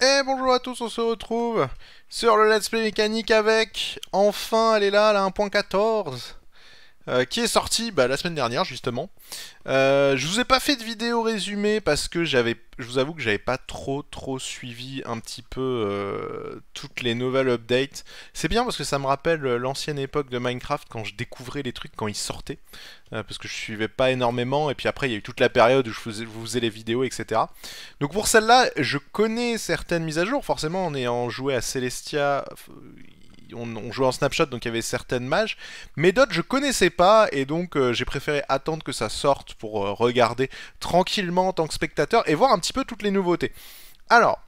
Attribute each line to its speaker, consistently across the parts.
Speaker 1: Et bonjour à tous, on se retrouve sur le Let's Play Mécanique avec... Enfin, elle est là, la 1.14 euh, qui est sorti bah, la semaine dernière justement. Euh, je vous ai pas fait de vidéo résumée parce que j'avais, je vous avoue que j'avais pas trop trop suivi un petit peu euh, toutes les nouvelles updates. C'est bien parce que ça me rappelle euh, l'ancienne époque de Minecraft quand je découvrais les trucs quand ils sortaient, parce que je suivais pas énormément et puis après il y a eu toute la période où je faisais, vous faisais les vidéos etc. Donc pour celle-là, je connais certaines mises à jour. Forcément, en ayant joué à Celestia on, jouait en snapshot, donc il y avait certaines mages. Mais d'autres, je connaissais pas, et donc euh, j'ai préféré attendre que ça sorte pour euh, regarder tranquillement en tant que spectateur et voir un petit peu toutes les nouveautés. Alors,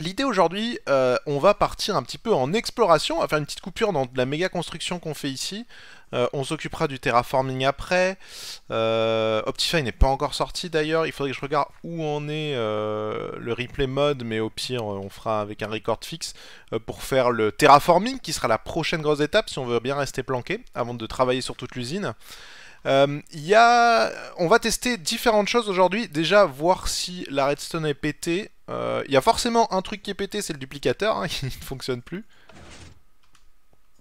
Speaker 1: L'idée aujourd'hui, euh, on va partir un petit peu en exploration, on va faire une petite coupure dans la méga construction qu'on fait ici, euh, on s'occupera du terraforming après. Euh, Optify n'est pas encore sorti d'ailleurs. Il faudrait que je regarde où en est euh, le replay mode, mais au pire, on fera avec un record fixe pour faire le terraforming qui sera la prochaine grosse étape si on veut bien rester planqué avant de travailler sur toute l'usine. On va tester différentes choses aujourd'hui. Déjà, voir si la redstone est pétée. Il y a forcément un truc qui est pété, c'est le duplicateur hein, il ne fonctionne plus.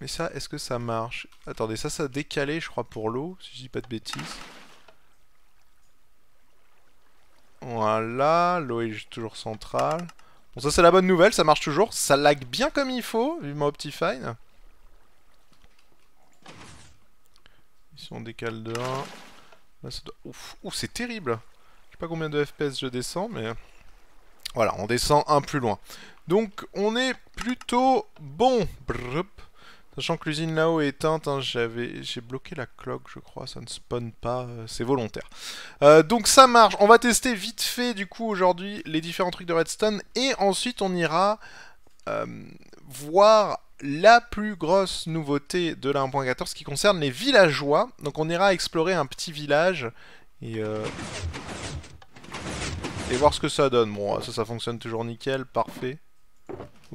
Speaker 1: Mais ça, est-ce que ça marche Attendez, ça, ça a décalé, je crois, pour l'eau, si je dis pas de bêtises. Voilà, l'eau est toujours centrale. Bon, ça, c'est la bonne nouvelle, ça marche toujours. Ça lag bien comme il faut, mon Optifine. Ici, on décale de 1. Là, Ouf, c'est terrible Je sais pas combien de FPS je descends, mais... Voilà, on descend un plus loin. Donc, on est plutôt bon. Sachant que l'usine là-haut est éteinte, hein, j'ai bloqué la cloque, je crois, ça ne spawn pas, euh, c'est volontaire. Euh, donc ça marche, on va tester vite fait du coup aujourd'hui les différents trucs de redstone, et ensuite on ira euh, voir la plus grosse nouveauté de la 1.14 qui concerne les villageois. Donc on ira explorer un petit village, et... Et voir ce que ça donne. Bon, ça, ça fonctionne toujours nickel, parfait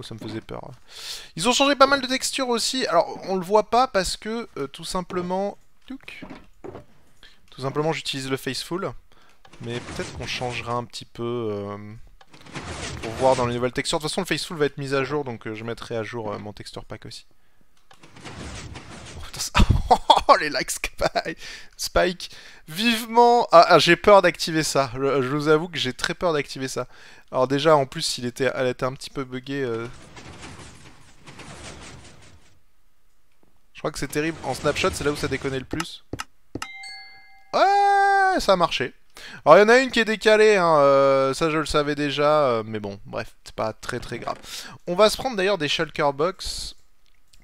Speaker 1: ça me faisait peur. Hein. Ils ont changé pas mal de textures aussi. Alors, on le voit pas parce que, euh, tout simplement... Tout simplement, j'utilise le Faceful. Mais peut-être qu'on changera un petit peu... Euh, pour voir dans les nouvelles textures. De toute façon, le Faceful va être mis à jour, donc euh, je mettrai à jour mon texture pack aussi. Oh, oh les likes Spike Vivement ah, ah, j'ai peur d'activer ça. je, vous avoue que j'ai très peur d'activer ça. Alors déjà, en plus, il était, elle était un petit peu buggée. Euh. Je crois que c'est terrible. En snapshot, c'est là où ça déconnait le plus. Ouais, ça a marché. Alors il y en a une qui est décalée, hein, euh, ça je le savais déjà, euh, mais bon, bref, c'est pas très très grave. On va se prendre d'ailleurs des shulker box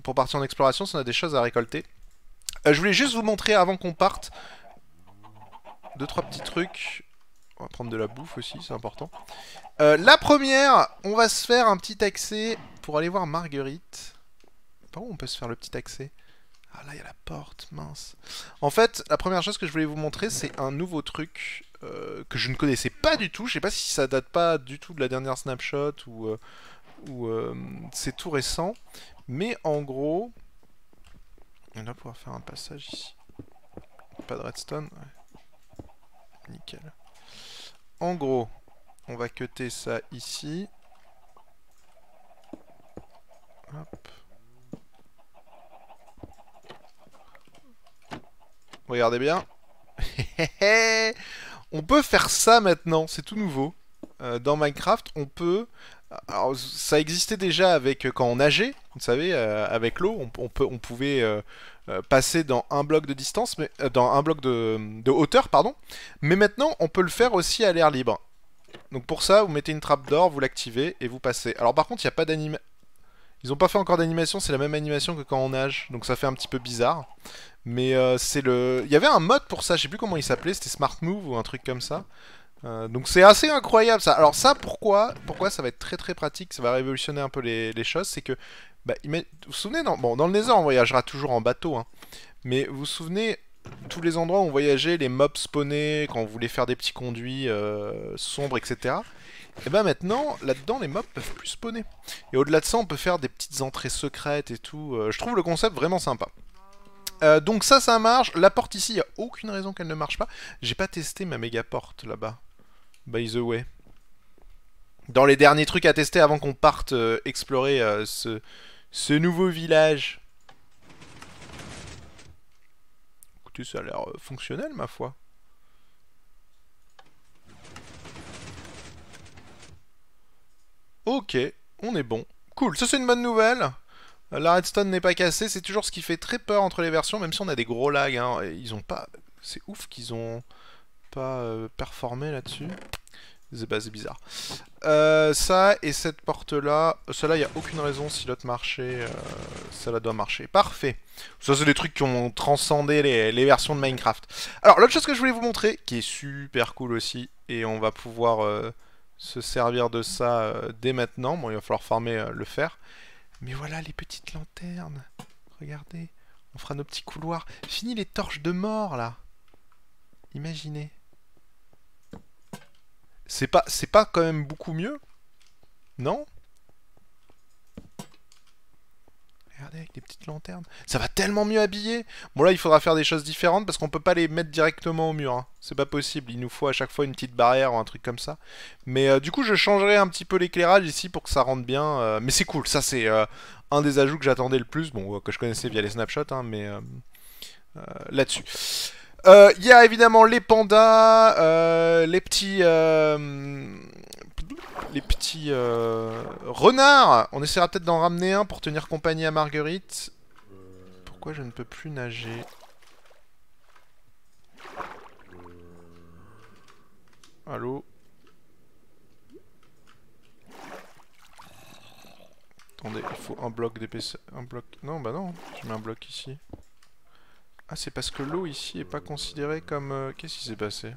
Speaker 1: pour partir en exploration si on a des choses à récolter. je voulais juste vous montrer avant qu'on parte deux trois petits trucs. On va prendre de la bouffe aussi, c'est important. Euh, la première, on va se faire un petit accès pour aller voir Marguerite. Par où on peut se faire le petit accès Ah là, il y a la porte, mince. En fait, la première chose que je voulais vous montrer, c'est un nouveau truc euh, que je ne connaissais pas du tout. Je sais pas si ça date pas du tout de la dernière snapshot ou, euh, ou c'est tout récent. Mais en gros, on va pouvoir faire un passage ici. Pas de redstone, ouais. Nickel en gros, on va cutter ça ici. Regardez bien. on peut faire ça maintenant, c'est tout nouveau. Euh, dans Minecraft, on peut... ça existait déjà avec euh, quand on nageait, vous savez, euh, avec l'eau, on, on pouvait euh, passer dans un bloc de distance, mais, euh, dans un bloc de, hauteur, pardon. Mais maintenant, on peut le faire aussi à l'air libre. Donc pour ça, vous mettez une trappe d'or, vous l'activez et vous passez. Alors par contre, il n'y a pas d'anime... Ils n'ont pas fait encore d'animation, c'est la même animation que quand on nage, donc ça fait un petit peu bizarre. Mais euh, c'est le... Il y avait un mode pour ça, je sais plus comment il s'appelait, c'était Smart Move ou un truc comme ça. Euh, donc c'est assez incroyable ça. Alors ça pourquoi pourquoi ça va être très très pratique, ça va révolutionner un peu les, choses, c'est que bah, vous vous souvenez dans, le Nether on voyagera toujours en bateau, hein. mais vous vous souvenez tous les endroits où on voyageait, les mobs spawnaient quand on voulait faire des petits conduits euh, sombres, etc. Et bah maintenant, là-dedans, les mobs peuvent plus spawner. Et au-delà de ça, on peut faire des petites entrées secrètes et tout. Euh, je trouve le concept vraiment sympa. donc ça, ça marche. La porte ici, il n'y a aucune raison qu'elle ne marche pas. J'ai pas testé ma méga porte là-bas by the way. Dans les derniers trucs à tester avant qu'on parte euh, explorer euh, ce, ce, nouveau village. Écoutez, ça a l'air euh, fonctionnel, ma foi. Ok, on est bon. Cool, ça c'est une bonne nouvelle. La redstone n'est pas cassée, c'est toujours ce qui fait très peur entre les versions, même si on a des gros lags. Hein. Ils ont pas... C'est ouf qu'ils ont pas euh, performer là-dessus. C'est bah, bizarre. Euh, ça et cette porte-là. Celle-là, il n'y a aucune raison si l'autre marchait. Euh, doit marcher. Parfait. Ça, c'est des trucs qui ont transcendé les, versions de Minecraft. Alors, l'autre chose que je voulais vous montrer, qui est super cool aussi, et on va pouvoir euh, se servir de ça dès maintenant. Bon, il va falloir farmer le fer. Mais voilà les petites lanternes. Regardez. On fera nos petits couloirs. Fini les torches de mort, là. Imaginez. C'est pas, c'est pas quand même beaucoup mieux Non Regardez avec des petites lanternes. Ça va tellement mieux habiller Bon là, il faudra faire des choses différentes parce qu'on peut pas les mettre directement au mur. Hein. C'est pas possible. Il nous faut à chaque fois une petite barrière ou un truc comme ça. Mais euh, du coup, je changerai un petit peu l'éclairage ici pour que ça rentre bien. Euh. Mais c'est cool. Ça, c'est euh, un des ajouts que j'attendais le plus. Bon, que je connaissais via les snapshots, hein, mais là-dessus. Il euh, y a évidemment les pandas, euh, les petits... Euh, les petits renards On essaiera peut-être d'en ramener un pour tenir compagnie à Marguerite. Pourquoi je ne peux plus nager Allô Attendez, il faut un bloc d'épaisseur. Un bloc... Non, bah non, je mets un bloc ici. Ah, c'est parce que l'eau ici est pas considérée comme... Euh, qu'est-ce qui s'est passé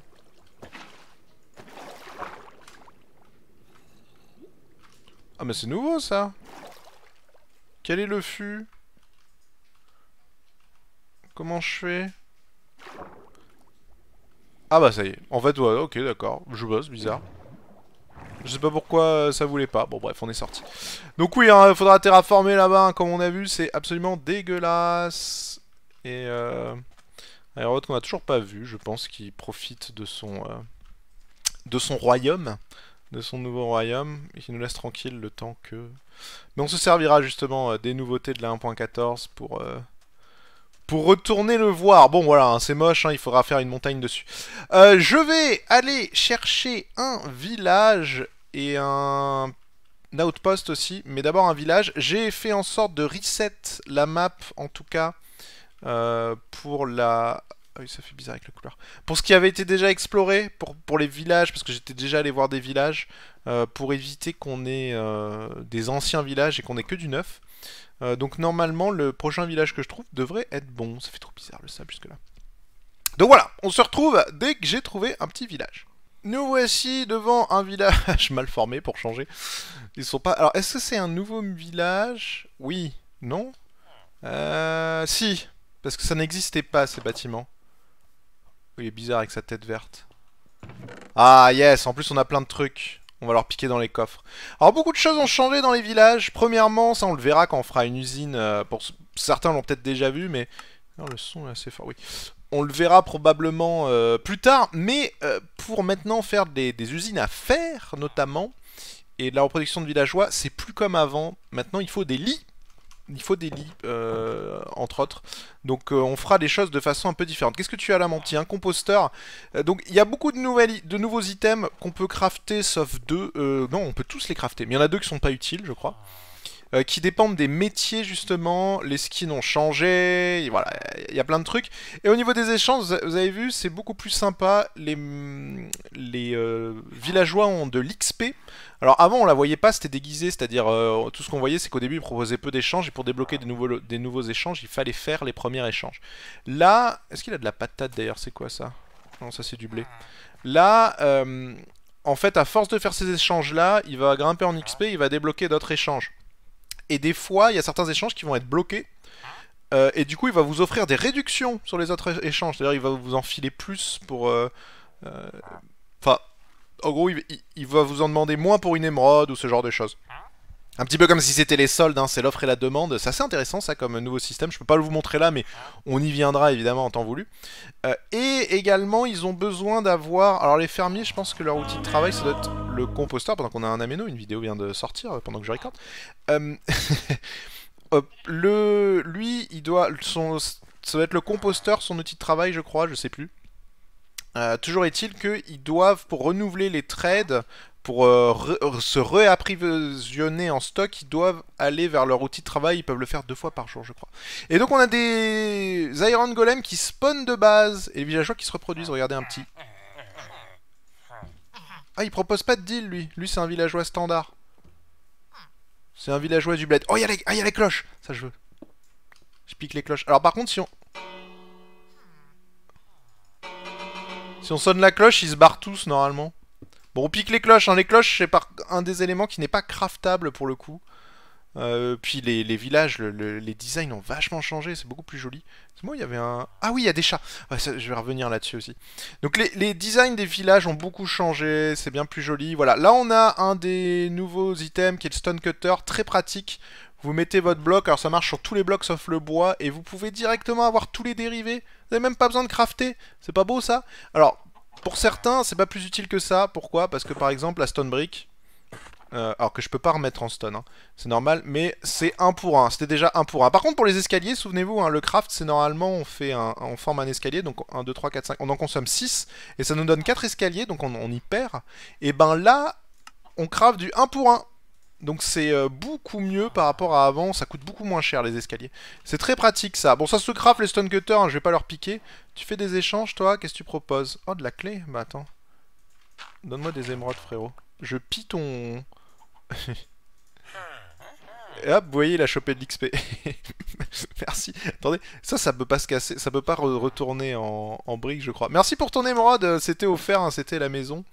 Speaker 1: Ah, mais c'est nouveau, ça Quel est le fût Comment je fais Ah bah ça y est. En fait, ouais, ok, d'accord. Je bosse, bizarre. Je sais pas pourquoi euh, ça voulait pas. Bon bref, on est sorti. Donc oui, il hein, faudra terraformer là-bas, hein. comme on a vu, c'est absolument dégueulasse et euh, Aerod qu'on n'a toujours pas vu, je pense qu'il profite de son, euh, de son royaume, de son nouveau royaume, et qui nous laisse tranquille le temps que... Mais on se servira justement euh, des nouveautés de la 1.14 pour... Euh, pour retourner le voir. Bon voilà, hein, c'est moche, hein, il faudra faire une montagne dessus. je vais aller chercher un village et un outpost aussi, mais d'abord un village. J'ai fait en sorte de reset la map en tout cas euh, pour la... Ah oui, ça fait bizarre avec la couleur Pour ce qui avait été déjà exploré, pour, pour les villages, parce que j'étais déjà allé voir des villages, euh, pour éviter qu'on ait euh, des anciens villages et qu'on ait que du neuf. donc normalement, le prochain village que je trouve devrait être bon. Ça fait trop bizarre le sable jusque-là. Donc voilà, on se retrouve dès que j'ai trouvé un petit village. Nous voici devant un village mal formé pour changer. Ils sont pas. Alors, est-ce que c'est un nouveau village Oui. Non euh... Si. Parce que ça n'existait pas, ces bâtiments. Il est bizarre avec sa tête verte. Ah yes, en plus on a plein de trucs. On va leur piquer dans les coffres. Alors beaucoup de choses ont changé dans les villages. Premièrement, ça on le verra quand on fera une usine. Euh, pour Certains l'ont peut-être déjà vu, mais... Oh, le son est assez fort, oui. On le verra probablement euh, plus tard, mais euh, pour maintenant faire des, des, usines à fer, notamment, et de la reproduction de villageois, c'est plus comme avant. Maintenant, il faut des lits il faut des lits, euh, entre autres. Donc euh, on fera des choses de façon un peu différente. Qu'est-ce que tu as là, mon Un composteur. Euh, donc il y a beaucoup de, nouvelles, de nouveaux items qu'on peut crafter, sauf deux. non, on peut tous les crafter, mais il y en a deux qui sont pas utiles, je crois. Euh, qui dépendent des métiers justement, les skins ont changé, voilà, il y a plein de trucs. Et au niveau des échanges, vous avez vu, c'est beaucoup plus sympa, les, mm, euh, villageois ont de l'XP. Alors avant on la voyait pas, c'était déguisé, c'est-à-dire euh, tout ce qu'on voyait c'est qu'au début ils proposait peu d'échanges et pour débloquer des nouveaux, des nouveaux échanges il fallait faire les premiers échanges. Là, est-ce qu'il a de la patate d'ailleurs C'est quoi ça Non ça c'est du blé. Là, en fait, à force de faire ces échanges-là, il va grimper en XP, il va débloquer d'autres échanges et des fois, il y a certains échanges qui vont être bloqués. Euh, et du coup, il va vous offrir des réductions sur les autres échanges. C'est-à-dire, il va vous en filer plus pour. Euh, euh, enfin, en gros, il, il, va vous en demander moins pour une émeraude ou ce genre de choses. Un petit peu comme si c'était les soldes, hein, c'est l'offre et la demande. C'est assez intéressant ça comme nouveau système. Je peux pas vous montrer là, mais on y viendra évidemment en temps voulu. Euh, et également, ils ont besoin d'avoir... Alors les fermiers, je pense que leur outil de travail, ça doit être le composteur. Pendant qu'on a un améno, une vidéo vient de sortir euh, pendant que je recorde. Euh, le... Lui, il doit... Son... Ça doit être le composteur, son outil de travail, je crois, je sais plus. toujours est-il qu'ils doivent, pour renouveler les trades, pour euh, euh, se réapprovisionner en stock, ils doivent aller vers leur outil de travail. Ils peuvent le faire deux fois par jour, je crois. Et donc, on a des Iron Golem qui spawn de base et les villageois qui se reproduisent. Regardez un petit. Ah, il propose pas de deal, lui. Lui, c'est un villageois standard. C'est un villageois du bled. Oh, il y a les ah, cloches Ça, je veux. Je pique les cloches. Alors, par contre, si on... Si on sonne la cloche, ils se barrent tous, normalement on pique les cloches. Hein. Les cloches, c'est par... un des éléments qui n'est pas craftable pour le coup. Euh, puis les, villages, les designs ont vachement changé, c'est beaucoup plus joli. Moi, il y avait un. Ah oui, il y a des chats. je vais revenir là-dessus aussi. Donc les, les, designs des villages ont beaucoup changé, c'est bien plus joli. Voilà, là on a un des nouveaux items qui est le stone cutter, très pratique. Vous mettez votre bloc, alors ça marche sur tous les blocs sauf le bois, et vous pouvez directement avoir tous les dérivés. Vous n'avez même pas besoin de crafter. C'est pas beau ça Alors, pour certains, c'est pas plus utile que ça. Pourquoi Parce que par exemple, la stone brick, euh, alors que je peux pas remettre en stone, hein. c'est normal, mais c'est 1 pour 1, c'était déjà 1 pour 1. Par contre pour les escaliers, souvenez-vous, hein, le craft c'est normalement on, fait un, forme un escalier, donc 1, 2, 3, 4, 5, on en consomme 6, et ça nous donne 4 escaliers, donc on, on y perd. Et ben là, on craft du 1 pour 1, donc c'est euh, beaucoup mieux par rapport à avant, ça coûte beaucoup moins cher les escaliers. C'est très pratique ça. Bon ça se craft les stone cutters, hein, je vais pas leur piquer. Tu fais des échanges toi, qu'est-ce que tu proposes Oh de la clé Bah attends. Donne-moi des émeraudes frérot. Je pis ton... hop, vous voyez, il a chopé de l'XP. Merci. Attendez, ça, ça peut pas se casser, ça peut pas retourner en, en brique, je crois. Merci pour ton émeraude, euh, c'était offert, hein, c'était la maison.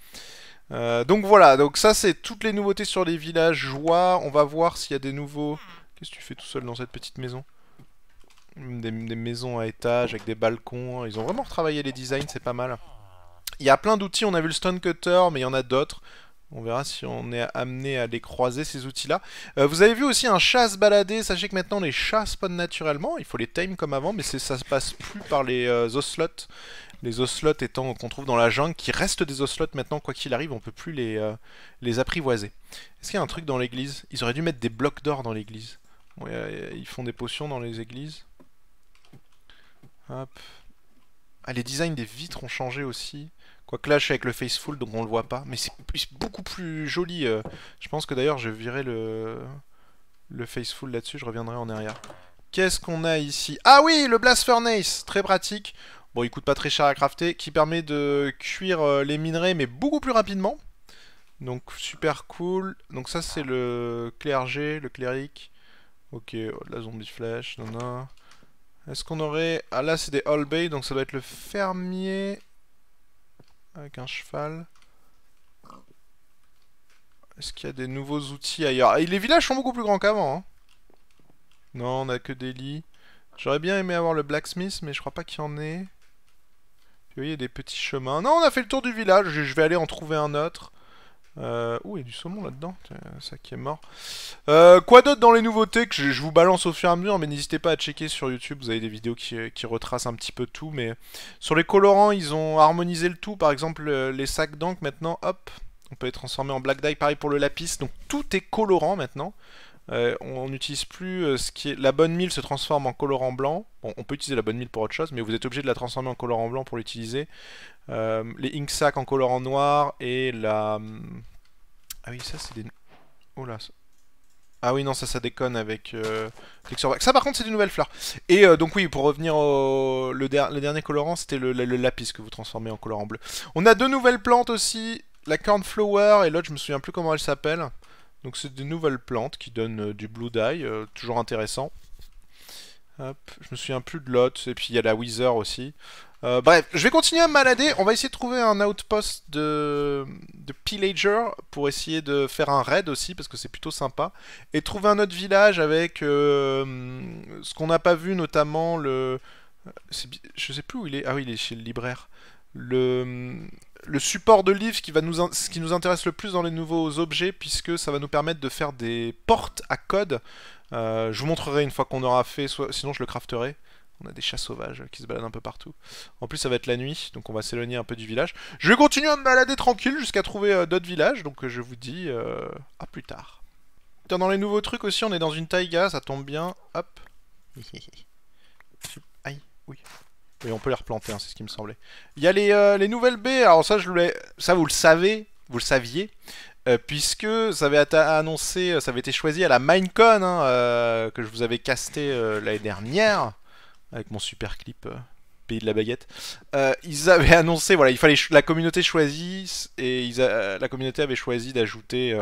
Speaker 1: Euh, donc voilà, donc ça c'est toutes les nouveautés sur les villages joie, On va voir s'il y a des nouveaux... Qu'est-ce que tu fais tout seul dans cette petite maison des, maisons à étage avec des balcons. Ils ont vraiment retravaillé les designs, c'est pas mal. Il y a plein d'outils, on a vu le stone cutter, mais il y en a d'autres. On verra si on est amené à les croiser, ces outils-là. Euh, vous avez vu aussi un chat se balader. Sachez que maintenant, les chats spawnent naturellement. Il faut les tame comme avant, mais ça se passe plus par les ocelots euh, les ocelotes étant qu'on trouve dans la jungle, qui restent des ocelotes maintenant, quoi qu'il arrive, on peut plus les, euh, les apprivoiser. Est-ce qu'il y a un truc dans l'église Ils auraient dû mettre des blocs d'or dans l'église. Euh, ils font des potions dans les églises. Hop. Ah, les designs des vitres ont changé aussi. Quoi clash avec le Faceful, donc on le voit pas. Mais c'est beaucoup plus joli. Euh. Je pense que d'ailleurs, je virais le, le Faceful là-dessus, je reviendrai en arrière. Qu'est-ce qu'on a ici Ah oui, le Blast Furnace Très pratique. Bon, il coûte pas très cher à crafter, qui permet de cuire euh, les minerais, mais beaucoup plus rapidement. Donc, super cool. Donc ça, c'est le clergé, le cléric. Ok, oh, la zombie flèche, non. Est-ce qu'on aurait... Ah là, c'est des All Bay, donc ça doit être le fermier... Avec un cheval. Est-ce qu'il y a des nouveaux outils ailleurs Ah les villages sont beaucoup plus grands qu'avant. Hein. non, on a que des lits. J'aurais bien aimé avoir le blacksmith, mais je crois pas qu'il y en ait. Vous voyez des petits chemins. Non, on a fait le tour du village. Je vais aller en trouver un autre. Euh, ouh, il y a du saumon là-dedans. Ça qui est mort. Euh, quoi d'autre dans les nouveautés que je, vous balance au fur et à mesure Mais n'hésitez pas à checker sur YouTube. Vous avez des vidéos qui, qui, retracent un petit peu tout. Mais sur les colorants, ils ont harmonisé le tout. Par exemple, euh, les sacs d'encre maintenant, hop, on peut les transformer en black dye. Pareil pour le lapis. Donc tout est colorant maintenant. Euh, on n'utilise plus euh, ce qui est... La bonne mille se transforme en colorant blanc. on peut utiliser la bonne mille pour autre chose, mais vous êtes obligé de la transformer en colorant blanc pour l'utiliser. Euh, les ink sacs en colorant noir et la... Ah oui, ça c'est des... Oh là... Ah oui, non, ça, ça déconne avec Ça, par contre, c'est des nouvelles fleurs. Et donc, oui, pour revenir au le, dernier colorant, c'était le, lapis que vous transformez en colorant bleu. On a deux nouvelles plantes aussi, la cornflower, et l'autre, je me souviens plus comment elle s'appelle. Donc c'est des nouvelles plantes qui donnent euh, du blue dye, euh, toujours intéressant. Hop, je me souviens plus de l'autre, et puis il y a la Wither aussi. Euh, bref, je vais continuer à malader. On va essayer de trouver un outpost de... de pillager pour essayer de faire un raid aussi, parce que c'est plutôt sympa. Et trouver un autre village avec ce qu'on n'a pas vu, notamment le... Je sais plus où il est. Ah oui, il est chez le libraire. Le le support de livre qui va nous ce qui nous intéresse le plus dans les nouveaux objets puisque ça va nous permettre de faire des portes à code. Euh, je vous montrerai une fois qu'on aura fait, sinon je le crafterai. On a des chats sauvages qui se baladent un peu partout. En plus, ça va être la nuit, donc on va s'éloigner un peu du village. Je vais continuer à me balader tranquille jusqu'à trouver euh, d'autres villages, donc euh, je vous dis à plus tard. Dans les nouveaux trucs aussi, on est dans une taïga, ça tombe bien. Hop. Aïe, oui. Oui, on peut les replanter, hein, c'est ce qui me semblait. Il y a les, euh, nouvelles baies. Alors ça, je ça vous le savez, vous le saviez, euh, puisque ça avait été annoncé, euh, ça avait été choisi à la Minecon hein, que je vous avais casté l'année dernière avec mon super clip pays de la baguette. ils avaient annoncé, voilà, il fallait la communauté choisisse et la communauté avait choisi d'ajouter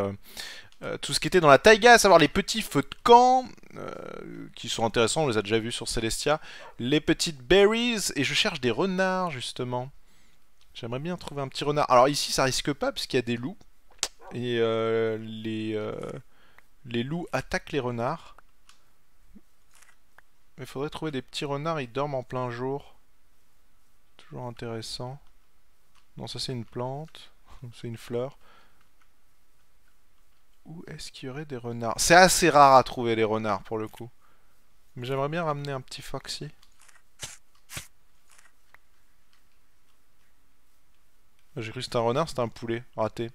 Speaker 1: euh, tout ce qui était dans la taïga, à savoir les petits feux de camp, euh, qui sont intéressants, on les a déjà vus sur Celestia, les petites berries, et je cherche des renards, justement. J'aimerais bien trouver un petit renard. Alors ici, ça risque pas, puisqu'il y a des loups, et euh, les, les loups attaquent les renards. Il faudrait trouver des petits renards, ils dorment en plein jour. Toujours intéressant. Non, ça c'est une plante, c'est une fleur. Où est-ce qu'il y aurait des renards C'est assez rare à trouver les renards pour le coup. Mais j'aimerais bien ramener un petit foxy. J'ai cru que c'était un renard, c'était un poulet. Raté.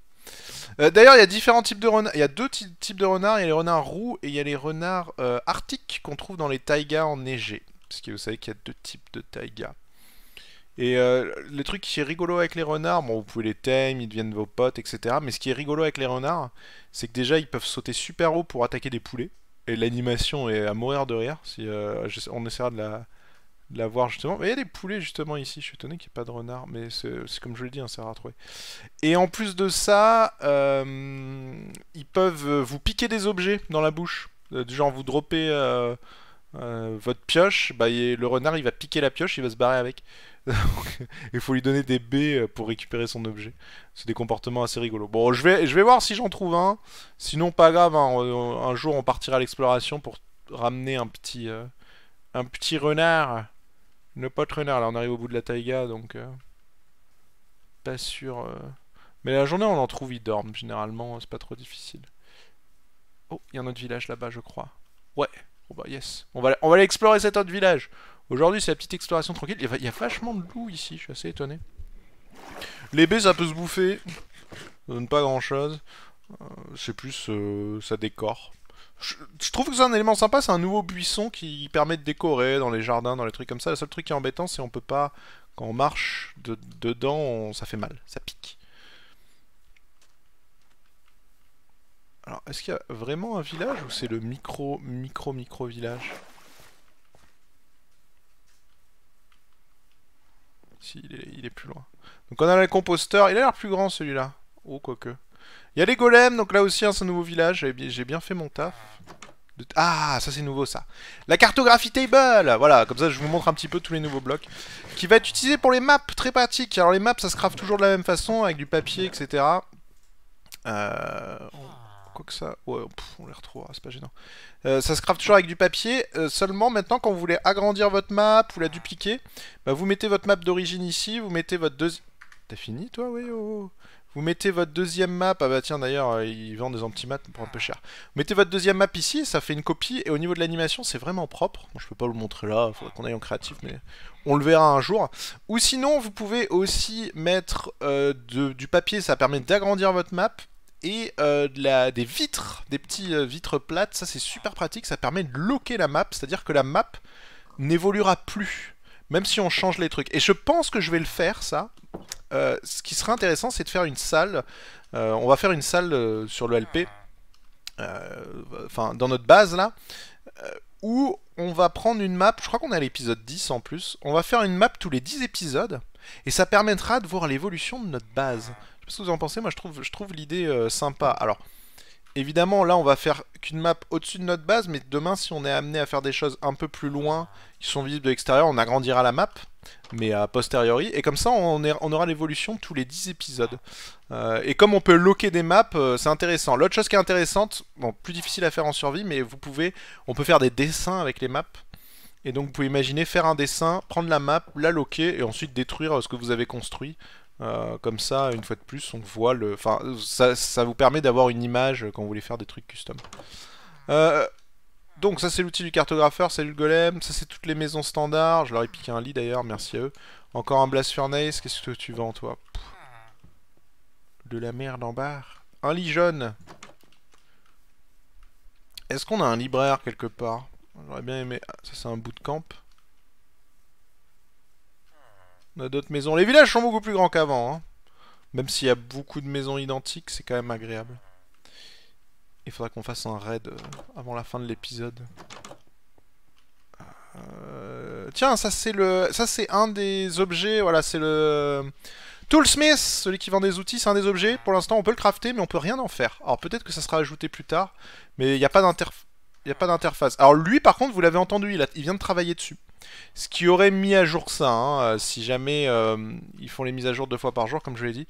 Speaker 1: Euh, d'ailleurs, il y a différents types de renards. Il y a deux types de renards. Il y a les renards roux et il y a les renards euh, arctiques qu'on trouve dans les taïgas enneigés. Parce que vous savez qu'il y a deux types de taïgas. Et euh, le truc qui est rigolo avec les renards, bon, vous pouvez les tame, ils deviennent vos potes, etc. Mais ce qui est rigolo avec les renards, c'est que déjà, ils peuvent sauter super haut pour attaquer des poulets. Et l'animation est à mourir de rire. Si, euh, on essaiera de la, voir justement. Mais il y a des poulets justement ici, je suis étonné qu'il n'y ait pas de renard, mais c'est comme je le dis, c'est hein, rare à trouver. Et en plus de ça, euh, ils peuvent vous piquer des objets dans la bouche. Du genre vous droppez votre pioche, bah, le renard il va piquer la pioche, il va se barrer avec. Il faut lui donner des baies euh, pour récupérer son objet. C'est des comportements assez rigolos. Bon, je vais, je vais voir si j'en trouve un. Sinon, pas grave. Hein. Euh, un jour, on partira à l'exploration pour ramener un petit, euh, un petit renard. Ne pas renard. Là, on arrive au bout de la taïga, donc pas sûr. Mais la journée, on en trouve. Ils dorment généralement. C'est pas trop difficile. Oh, il y a un autre village là-bas, je crois. Ouais. Oh bah yes. On va, on va aller explorer cet autre village. Aujourd'hui, c'est la petite exploration tranquille. Il y, a, vachement de loups ici, je suis assez étonné. Les baies, ça peut se bouffer. Ça donne pas grand-chose. Euh, c'est plus... Euh, ça décore. Je, trouve que c'est un élément sympa, c'est un nouveau buisson qui permet de décorer dans les jardins, dans les trucs comme ça. Le seul truc qui est embêtant, c'est on peut pas... Quand on marche dedans, ça fait mal, ça pique. Alors, est-ce qu'il y a vraiment un village ou c'est le micro, micro, micro village il est, plus loin. Donc on a le composteur. Il a l'air plus grand celui-là. Oh, quoique. Il y a les golems, donc là aussi, hein, c'est un nouveau village. J'ai bien fait mon taf. Ah, ça c'est nouveau ça. La cartographie table Voilà, comme ça je vous montre un petit peu tous les nouveaux blocs. Qui va être utilisé pour les maps, très pratique. Alors les maps, ça se craft toujours de la même façon, avec du papier, etc. Euh que ça. Ouais, on les retrouvera, c'est pas gênant. Euh, ça se craft toujours avec du papier. Euh, seulement, maintenant, quand vous voulez agrandir votre map ou la dupliquer, bah, vous mettez votre map d'origine ici, vous mettez votre deuxième... T'as fini, toi Oui, oh, oh. Vous mettez votre deuxième map, ah bah tiens d'ailleurs euh, ils vendent des anti-maps pour un peu cher. Vous mettez votre deuxième map ici, ça fait une copie, et au niveau de l'animation c'est vraiment propre. je peux pas vous montrer là, faudrait qu'on aille en créatif, mais on le verra un jour. Ou sinon vous pouvez aussi mettre du papier, ça permet d'agrandir votre map, et euh, des vitres, des petits euh, vitres plates, ça c'est super pratique, ça permet de loquer la map, c'est-à-dire que la map n'évoluera plus, même si on change les trucs. Et je pense que je vais le faire, ça. Euh, ce qui serait intéressant, c'est de faire une salle, on va faire une salle sur le LP, enfin dans notre base là, où on va prendre une map, je crois qu'on a l'épisode 10 en plus, on va faire une map tous les 10 épisodes, et ça permettra de voir l'évolution de notre base ce que vous en pensez, moi je trouve, je trouve l'idée euh, sympa. Alors, évidemment, là on va faire qu'une map au-dessus de notre base, mais demain si on est amené à faire des choses un peu plus loin, qui sont visibles de l'extérieur, on agrandira la map, mais a posteriori. Et comme ça, on, aura l'évolution tous les 10 épisodes. Euh, et comme on peut loquer des maps, euh, c'est intéressant. L'autre chose qui est intéressante, bon, plus difficile à faire en survie, mais vous pouvez, on peut faire des dessins avec les maps. Et donc vous pouvez imaginer faire un dessin, prendre la map, la loquer et ensuite détruire ce que vous avez construit euh, comme ça, une fois de plus, on voit le... Enfin, ça, ça vous permet d'avoir une image quand vous voulez faire des trucs custom. Euh, donc ça c'est l'outil du cartographeur, c'est le golem, ça c'est toutes les maisons standards, je leur ai piqué un lit d'ailleurs, merci à eux. Encore un blast furnace, qu'est-ce que tu vends toi De la merde en barre. Un lit jaune Est-ce qu'on a un libraire quelque part J'aurais bien aimé... ça c'est un bootcamp. camp on a d'autres maisons. Les villages sont beaucoup plus grands qu'avant. Hein. Même s'il y a beaucoup de maisons identiques, c'est quand même agréable. Il faudra qu'on fasse un raid euh, avant la fin de l'épisode. Euh, tiens, ça c'est le, ça c'est un des objets. Voilà, c'est le Toolsmith, celui qui vend des outils, c'est un des objets. Pour l'instant, on peut le crafter, mais on peut rien en faire. Alors peut-être que ça sera ajouté plus tard, mais il n'y a pas d'interface n'y a pas d'interface. Alors lui, par contre, vous l'avez entendu, il, vient de travailler dessus. Ce qui aurait mis à jour ça, hein, euh, si jamais euh, ils font les mises à jour deux fois par jour, comme je l'ai dit.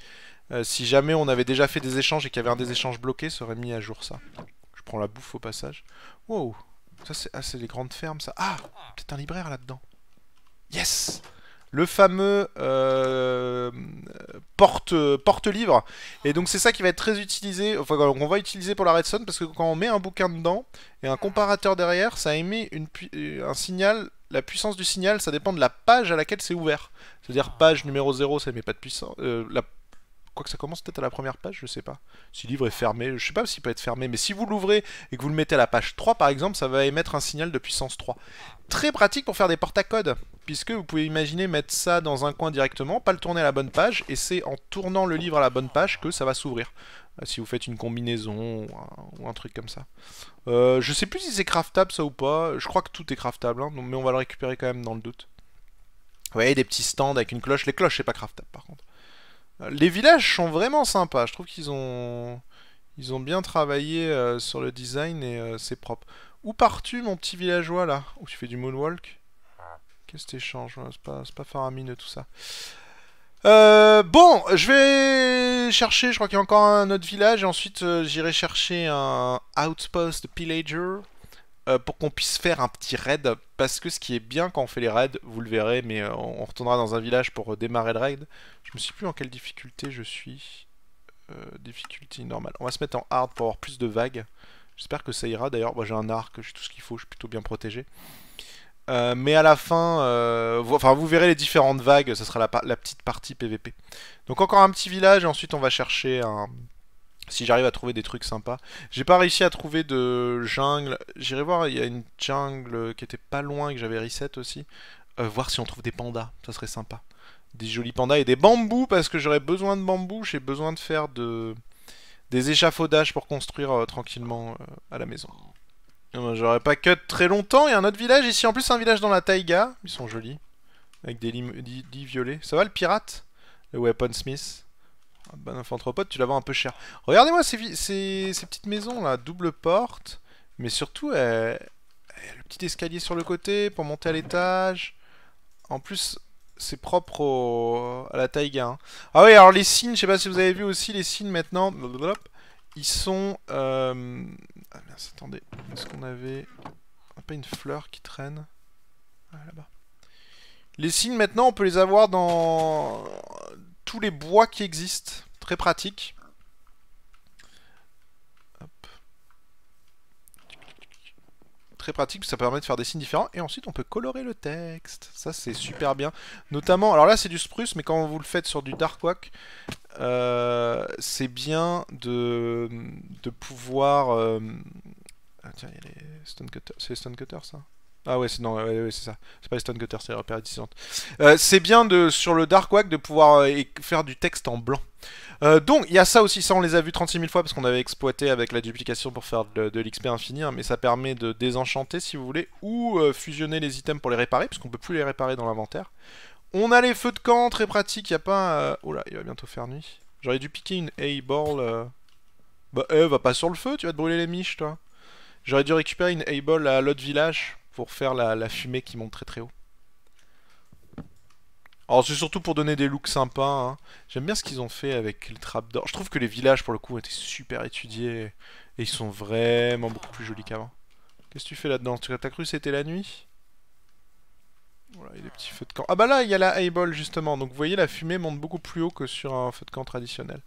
Speaker 1: Euh, si jamais on avait déjà fait des échanges et qu'il y avait un des échanges bloqués, ça aurait mis à jour ça. Je prends la bouffe au passage. Wow, ça c'est ah, les grandes fermes ça. Ah, peut-être un libraire là-dedans. Yes le fameux euh, porte, porte-livre. Et donc c'est ça qui va être très utilisé, enfin qu'on va utiliser pour la Redstone, parce que quand on met un bouquin dedans et un comparateur derrière, ça émet euh, un signal, la puissance du signal, ça dépend de la page à laquelle c'est ouvert. C'est-à-dire page numéro 0, ça émet pas de puissance, euh, que ça commence peut-être à la première page, je sais pas. Si le livre est fermé, je sais pas s'il peut être fermé, mais si vous l'ouvrez et que vous le mettez à la page 3 par exemple, ça va émettre un signal de puissance 3. Très pratique pour faire des portes à code, puisque vous pouvez imaginer mettre ça dans un coin directement, pas le tourner à la bonne page, et c'est en tournant le livre à la bonne page que ça va s'ouvrir. Euh, si vous faites une combinaison ou un, truc comme ça. Euh, je sais plus si c'est craftable ça ou pas, je crois que tout est craftable, hein, mais on va le récupérer quand même dans le doute. Vous voyez, des petits stands avec une cloche. Les cloches, c'est pas craftable par contre. Les villages sont vraiment sympas. Je trouve qu'ils ont... Ils ont bien travaillé euh, sur le design et euh, c'est propre. Où pars-tu, mon petit villageois, là Où tu fais du moonwalk Qu'est-ce que t'échanges C'est pas, pas faramineux, tout ça. Euh, bon, je vais chercher, je crois qu'il y a encore un autre village, et ensuite j'irai chercher un outpost pillager. Euh, pour qu'on puisse faire un petit raid. Parce que ce qui est bien quand on fait les raids, vous le verrez, mais euh, on, retournera dans un village pour euh, démarrer le raid. Je me suis plus en quelle difficulté je suis. difficulté normale. On va se mettre en hard pour avoir plus de vagues. J'espère que ça ira. D'ailleurs, moi j'ai un arc, j'ai tout ce qu'il faut, je suis plutôt bien protégé. mais à la fin, vous, enfin, vous verrez les différentes vagues, ce sera la, la, petite partie PVP. Donc encore un petit village, et ensuite on va chercher un, si j'arrive à trouver des trucs sympas. J'ai pas réussi à trouver de jungle. J'irai voir, il y a une jungle qui était pas loin, que j'avais reset aussi. Euh, voir si on trouve des pandas, ça serait sympa. Des jolis pandas et des bambous, parce que j'aurais besoin de bambous, j'ai besoin de faire de... des échafaudages pour construire euh, tranquillement euh, à la maison. Ben, j'aurais pas cut très longtemps, il y a un autre village ici, en plus un village dans la taïga, ils sont jolis, avec des lits violets. Ça va le pirate Le Weaponsmith un ah, banoff tu la vends un peu cher. Regardez-moi ces, petites maisons là, double porte, mais surtout le petit escalier sur le côté pour monter à l'étage. En plus, c'est propre à la taïga. Hein. Ah oui, alors les signes, je sais pas si vous avez vu aussi, les signes maintenant, ils sont... Euh, ah merde, attendez, est-ce qu'on avait... n'a pas une fleur qui traîne Ah là-bas. Les signes maintenant, on peut les avoir dans tous les bois qui existent. Très pratique. Très pratique, ça permet de faire des signes différents. Et ensuite, on peut colorer le texte. Ça, c'est super bien. Notamment, alors là, c'est du spruce, mais quand vous le faites sur du dark euh, c'est bien de, pouvoir... Euh, ah, tiens, il y a les stone C'est les stone ça ah ouais, c'est ouais, ça. C'est pas les Stone c'est les Euh, c'est bien de, sur le Dark Wack de pouvoir euh, faire du texte en blanc. Euh, donc, il y a ça aussi, ça on les a vu 36 000 fois parce qu'on avait exploité avec la duplication pour faire de, l'XP infini, mais ça permet de désenchanter si vous voulez, ou euh, fusionner les items pour les réparer, parce qu'on peut plus les réparer dans l'inventaire. On a les feux de camp, très pratique, il a pas... Oh là, il va bientôt faire nuit. J'aurais dû piquer une A-Ball. Bah, eh, va pas sur le feu, tu vas te brûler les miches, toi. J'aurais dû récupérer une A-Ball à l'autre village pour faire la, fumée qui monte très très haut. Alors c'est surtout pour donner des looks sympas. Hein. J'aime bien ce qu'ils ont fait avec les trappes d'or. Je trouve que les villages pour le coup ont été super étudiés. Et ils sont vraiment beaucoup plus jolis qu'avant. Qu'est-ce que tu fais là-dedans Tu as cru c'était la nuit Voilà, il y a des petits feux de camp. Ah bah là, il y a la eyeball justement. Donc vous voyez, la fumée monte beaucoup plus haut que sur un feu de camp traditionnel.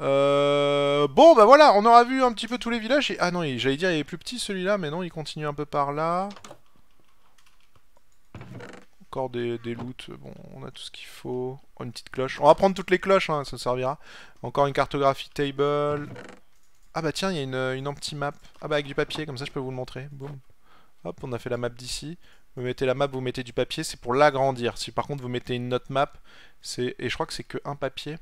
Speaker 1: Euh... Bon, bah voilà, on aura vu un petit peu tous les villages. Et... Ah non, j'allais dire, il est plus petit celui-là, mais non, il continue un peu par là. Encore des, des Bon, on a tout ce qu'il faut. Oh, une petite cloche. On va prendre toutes les cloches, hein, ça servira. Encore une cartographie table. Ah bah tiens, il y a une, une empty map. Ah bah avec du papier, comme ça je peux vous le montrer. Boum. Hop, on a fait la map d'ici. Vous mettez la map, vous mettez du papier, c'est pour l'agrandir. Si par contre vous mettez une note map, c'est et je crois que c'est que un papier.